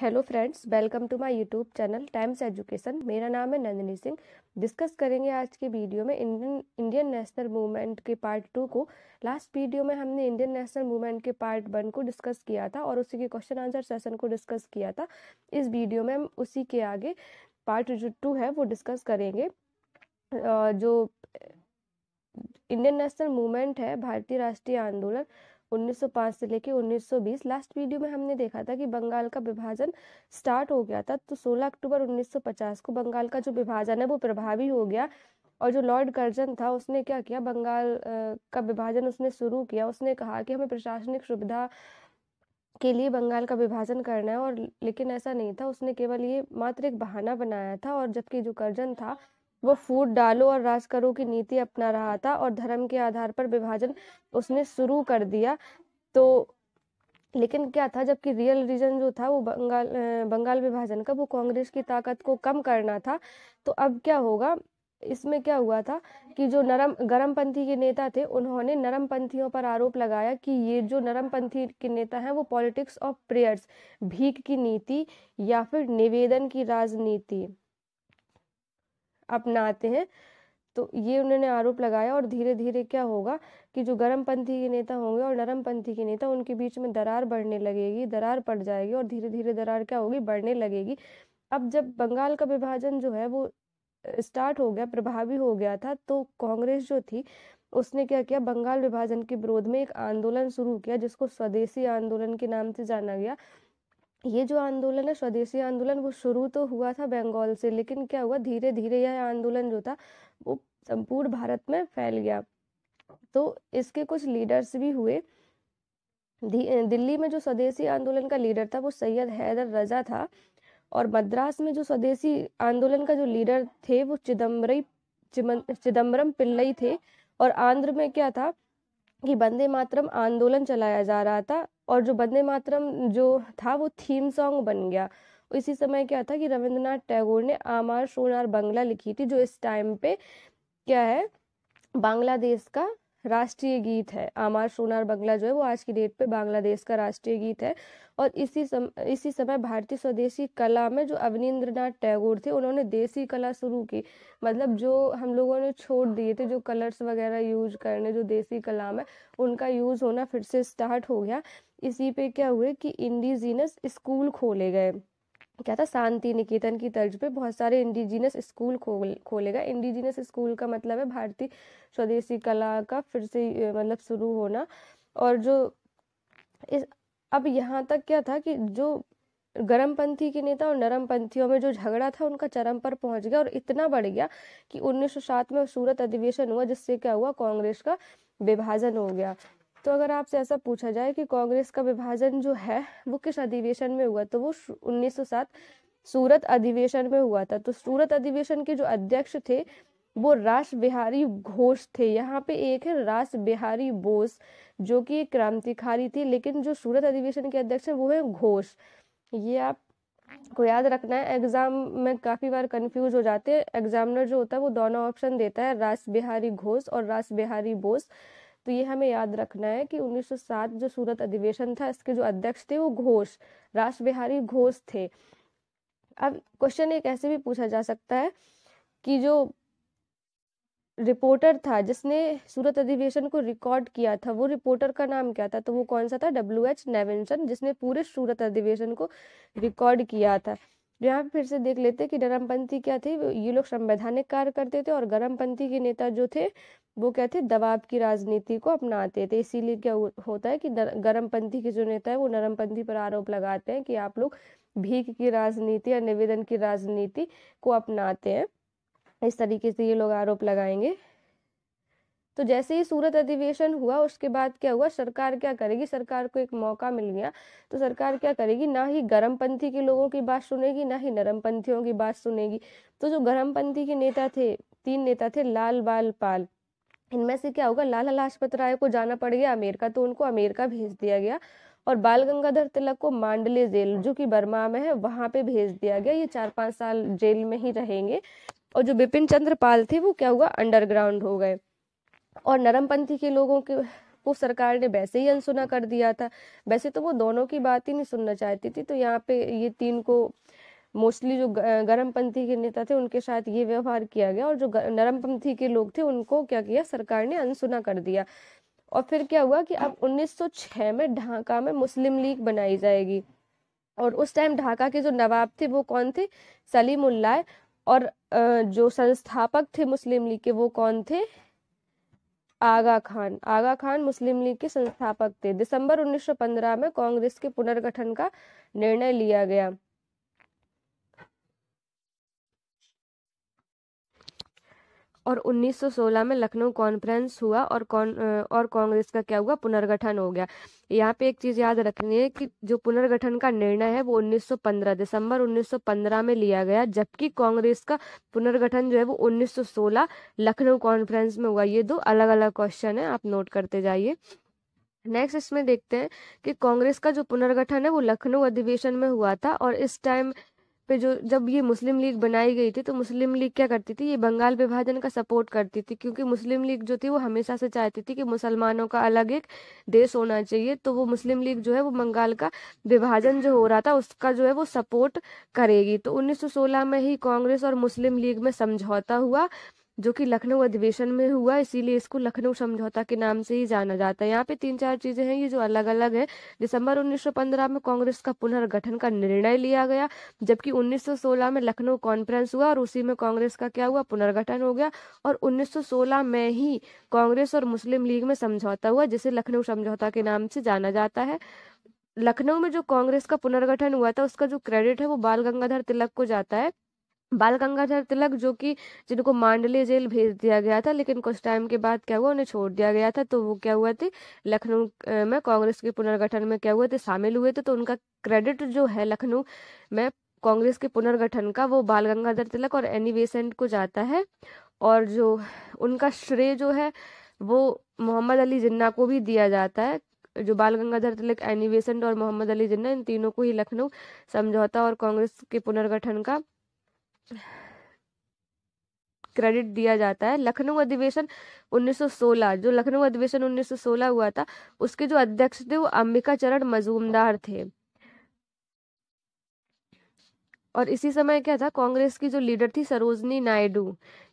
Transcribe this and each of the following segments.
hello friends welcome to my YouTube channel Times Education मेरा नाम है नंदिनी सिंह डिस्कस करेंगे आज की वीडियो में इंडियन इंडियन नेशनल मूवमेंट के पार्ट टू को लास्ट वीडियो में हमने इंडियन नेशनल मूवमेंट के पार्ट वन को डिस्कस किया था और उसी के क्वेश्चन आंसर सेशन को डिस्कस किया था इस वीडियो में हम उसी के आगे पार्ट जो टू है वो डिस्कस करेंगे जो इंडियन नेशनल मूवमेंट है भारतीय राष्ट्रीय आंदोलन 1905 से लेकर 1920 लास्ट वीडियो में हमने देखा था कि बंगाल का विभाजन स्टार्ट हो गया था तो 16 अक्टूबर 1950 को बंगाल का जो विभाजन है वो प्रभावी हो गया और जो लॉर्ड कर्जन था उसने क्या किया बंगाल का विभाजन उसने शुरू किया उसने कहा कि हमें प्रशासनिक सुविधा के लिए बंगाल का विभाजन करना है और लेकिन ऐसा नहीं था उसने केवल ये मात्र एक बहाना बनाया था और जबकि जो कर्जन था वो फूट डालो और राज करो की नीति अपना रहा था और धर्म के आधार पर विभाजन उसने शुरू कर दिया तो लेकिन क्या था जबकि रियल रीजन जो था वो बंगाल बंगाल विभाजन का वो कांग्रेस की ताकत को कम करना था तो अब क्या होगा इसमें क्या हुआ था कि जो नरम गरम पंथी के नेता थे उन्होंने नरम पंथियों पर आरोप लगाया कि ये जो नरम पंथी के नेता हैं वो पॉलिटिक्स ऑफ प्रेयर्स भीख की नीति या फिर निवेदन की राजनीति अपनाते हैं तो ये उन्होंने आरोप लगाया और धीरे धीरे क्या होगा कि जो गर्म पंथी के नेता होंगे और नरम पंथी के नेता उनके बीच में दरार बढ़ने लगेगी दरार पड़ जाएगी और धीरे धीरे दरार क्या होगी बढ़ने लगेगी अब जब बंगाल का विभाजन जो है वो स्टार्ट हो गया प्रभावी हो गया था तो कांग्रेस जो थी उसने क्या किया बंगाल विभाजन के विरोध में एक आंदोलन शुरू किया जिसको स्वदेशी आंदोलन के नाम से जाना गया ये जो आंदोलन है स्वदेशी आंदोलन वो शुरू तो हुआ था बंगाल से लेकिन क्या हुआ धीरे धीरे यह आंदोलन जो था वो संपूर्ण भारत में फैल गया तो इसके कुछ लीडर्स भी हुए दिल्ली में जो स्वदेशी आंदोलन का लीडर था वो सैयद हैदर रजा था और मद्रास में जो स्वदेशी आंदोलन का जो लीडर थे वो चिदम्बरी चिदम्बरम पिल्लई थे और आंध्र में क्या था कि बंदे मातरम आंदोलन चलाया जा रहा था और जो बंदे मातरम जो था वो थीम सॉन्ग बन गया इसी समय क्या था कि रविंद्रनाथ टैगोर ने आमार सोनार बंगला लिखी थी जो इस टाइम पे क्या है बांग्लादेश का राष्ट्रीय गीत है आमार सोनार बंगला जो है वो आज की डेट पे बांग्लादेश का राष्ट्रीय गीत है और इसी सम इसी समय भारतीय स्वदेशी कला में जो अवनीन्द्रनाथ टैगोर थे उन्होंने देसी कला शुरू की मतलब जो हम लोगों ने छोड़ दिए थे जो कलर्स वगैरह यूज करने जो देसी कला में उनका यूज़ होना फिर से स्टार्ट हो गया इसी पे क्या हुए कि इंडिजीनस स्कूल खोले गए क्या था शांति निकेतन की तर्ज पे बहुत सारे इंडिजिनस स्कूल खोल खोलेगा इंडिजिनस स्कूल का मतलब है भारतीय स्वदेशी कला का फिर से मतलब शुरू होना और जो इस अब यहाँ तक क्या था कि जो पंथी के नेता और नरम पंथियों में जो झगड़ा था उनका चरम पर पहुंच गया और इतना बढ़ गया कि 1907 में सूरत अधिवेशन हुआ जिससे क्या हुआ कांग्रेस का विभाजन हो गया तो अगर आपसे ऐसा पूछा जाए कि कांग्रेस का विभाजन जो है वो किस अधिवेशन में हुआ तो वो 1907 सूरत अधिवेशन में हुआ था तो सूरत अधिवेशन के जो अध्यक्ष थे वो रास बिहारी घोष थे यहाँ पे एक है रास बिहारी बोस जो कि क्रांतिकारी थी लेकिन जो सूरत अधिवेशन के अध्यक्ष हैं वो है घोष ये आप को याद रखना है एग्जाम में काफी बार कंफ्यूज हो जाते हैं एग्जामिनर जो होता है वो दोनों ऑप्शन देता है रास बिहारी घोष और रास बिहारी बोस तो ये हमें याद रखना है कि 1907 जो सूरत अधिवेशन था इसके जो अध्यक्ष थे वो घोष राष्ट्र बिहारी घोष थे अब क्वेश्चन एक ऐसे भी पूछा जा सकता है कि जो रिपोर्टर था जिसने सूरत अधिवेशन को रिकॉर्ड किया था वो रिपोर्टर का नाम क्या था तो वो कौन सा था डब्ल्यू एच नेवेंसन जिसने पूरे सूरत अधिवेशन को रिकॉर्ड किया था यहाँ पे फिर से देख लेते कि नरमपंथी क्या थे ये लोग संवैधानिक कार्य करते थे और गर्मपंथी के नेता जो थे वो क्या थे दबाव की राजनीति को अपनाते थे इसीलिए क्या होता है कि गर्मपंथी के जो नेता है वो नरमपंथी पर आरोप लगाते हैं कि आप लोग भीख की राजनीति या निवेदन की राजनीति को अपनाते हैं इस तरीके से ये लोग आरोप लगाएंगे तो जैसे ही सूरत अधिवेशन हुआ उसके बाद क्या हुआ सरकार क्या करेगी सरकार को एक मौका मिल गया तो सरकार क्या करेगी ना ही गर्म पंथी के लोगों की बात सुनेगी ना ही नरम पंथियों की बात सुनेगी तो जो गर्म पंथी के नेता थे तीन नेता थे लाल बाल पाल इनमें से क्या होगा लाला लाजपत राय को जाना पड़ गया अमेरिका तो उनको अमेरिका भेज दिया गया और बाल गंगाधर तिलक को मांडले जेल जो कि बर्मा में है वहाँ पे भेज दिया गया ये चार पाँच साल जेल में ही रहेंगे और जो बिपिन चंद्र पाल थे वो क्या हुआ अंडरग्राउंड हो गए और नरमपंथी के लोगों के वो सरकार ने वैसे ही अनसुना कर दिया था वैसे तो वो दोनों की बात ही नहीं सुनना चाहती थी तो यहाँ पे ये तीन को मोस्टली जो गर्मपंथी के नेता थे उनके साथ ये व्यवहार किया गया और जो नरमपंथी के लोग थे उनको क्या किया सरकार ने अनसुना कर दिया और फिर क्या हुआ कि अब 1906 में ढाका में मुस्लिम लीग बनाई जाएगी और उस टाइम ढाका के जो नवाब थे वो कौन थे सलीम उल्लाह और जो संस्थापक थे मुस्लिम लीग के वो कौन थे आगा खान आगा खान मुस्लिम लीग के संस्थापक थे दिसंबर 1915 में कांग्रेस के पुनर्गठन का निर्णय लिया गया और 1916 में लखनऊ कॉन्फ्रेंस हुआ और कौन और कांग्रेस का क्या हुआ पुनर्गठन हो गया यहाँ पे एक चीज याद रखनी है कि जो पुनर्गठन का निर्णय है वो 1915 दिसंबर 1915 में लिया गया जबकि कांग्रेस का पुनर्गठन जो है वो 1916 लखनऊ कॉन्फ्रेंस में हुआ ये दो अलग अलग क्वेश्चन है आप नोट करते जाइए नेक्स्ट इसमें देखते हैं कि कांग्रेस का जो पुनर्गठन है वो लखनऊ अधिवेशन में हुआ था और इस टाइम पे जो जब ये मुस्लिम लीग बनाई गई थी तो मुस्लिम लीग क्या करती थी ये बंगाल विभाजन का सपोर्ट करती थी क्योंकि मुस्लिम लीग जो थी वो हमेशा से चाहती थी कि मुसलमानों का अलग एक देश होना चाहिए तो वो मुस्लिम लीग जो है वो बंगाल का विभाजन जो हो रहा था उसका जो है वो सपोर्ट करेगी तो 1916 में ही कांग्रेस और मुस्लिम लीग में समझौता हुआ जो कि लखनऊ अधिवेशन में हुआ इसीलिए इसको लखनऊ समझौता के नाम से ही जाना जाता है यहाँ पे तीन चार चीजें हैं ये जो अलग अलग है दिसंबर 1915 में कांग्रेस का पुनर्गठन का निर्णय लिया गया जबकि 1916 में लखनऊ कॉन्फ्रेंस हुआ और उसी में कांग्रेस का क्या हुआ पुनर्गठन हो गया और उन्नीस में ही कांग्रेस और मुस्लिम लीग में समझौता हुआ जिसे लखनऊ समझौता के नाम से जाना जाता है लखनऊ में जो कांग्रेस का पुनर्गठन हुआ था उसका जो क्रेडिट है वो बाल गंगाधर तिलक को जाता है बाल गंगाधर तिलक जो कि जिनको मांडले जेल भेज दिया गया था लेकिन कुछ टाइम के बाद क्या हुआ उन्हें छोड़ दिया गया था तो वो क्या हुआ थे लखनऊ में कांग्रेस के पुनर्गठन में क्या हुए थे शामिल हुए थे तो उनका क्रेडिट जो है लखनऊ में कांग्रेस के पुनर्गठन का वो बाल गंगाधर तिलक और एनी बेसेंट e को जाता है और जो उनका श्रेय जो है वो मोहम्मद अली जिन्ना को भी दिया जाता है जो Bal Gangadhar Tilak Annie Besant e और मोहम्मद अली जिन्ना इन तीनों को ही लखनऊ समझौता और कांग्रेस के पुनर्गठन का क्रेडिट दिया जाता है लखनऊ अधिवेशन 1916 जो लखनऊ अधिवेशन 1916 हुआ था उसके जो अध्यक्ष थे वो अंबिका चरण मजूमदार थे और इसी समय क्या था कांग्रेस की जो लीडर थी सरोजनी नायडू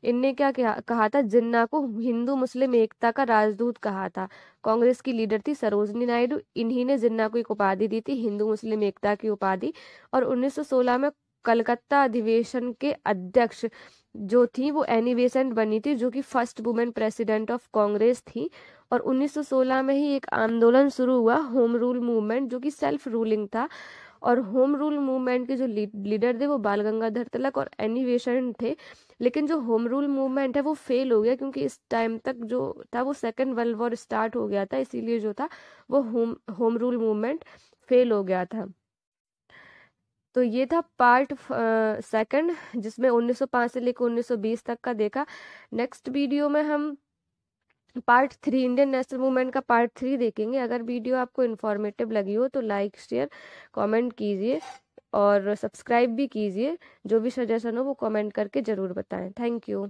इनने क्या कहा था जिन्ना को हिंदू मुस्लिम एकता का राजदूत कहा था कांग्रेस की लीडर थी सरोजनी नायडू इन्हीं ने जिन्ना को एक उपाधि दी थी हिंदू मुस्लिम एकता की उपाधि और 1916 में कलकत्ता अधिवेशन के अध्यक्ष जो थी वो एनी बेसेंट बनी थी जो कि first women president of Congress थी और 1916 में ही एक आंदोलन शुरू हुआ होम रूल मूवमेंट जो कि सेल्फ रूलिंग था और होम रूल मूवमेंट के जो लीडर थे वो बाल गंगाधर तिलक और एनी बेसेंट थे लेकिन जो होम रूल मूवमेंट है वो फेल हो गया क्योंकि इस टाइम तक जो था वो सेकेंड वर्ल्ड वॉर स्टार्ट हो गया था इसीलिए जो था वो home home rule movement fail हो गया था तो ये था पार्ट सेकंड जिसमें 1905 से लेकर 1920 तक का देखा नेक्स्ट वीडियो में हम part three Indian national movement का पार्ट थ्री देखेंगे अगर वीडियो आपको इन्फॉर्मेटिव लगी हो तो लाइक शेयर कमेंट कीजिए और सब्सक्राइब भी कीजिए जो भी सजेशन हो वो कमेंट करके ज़रूर बताएं थैंक यू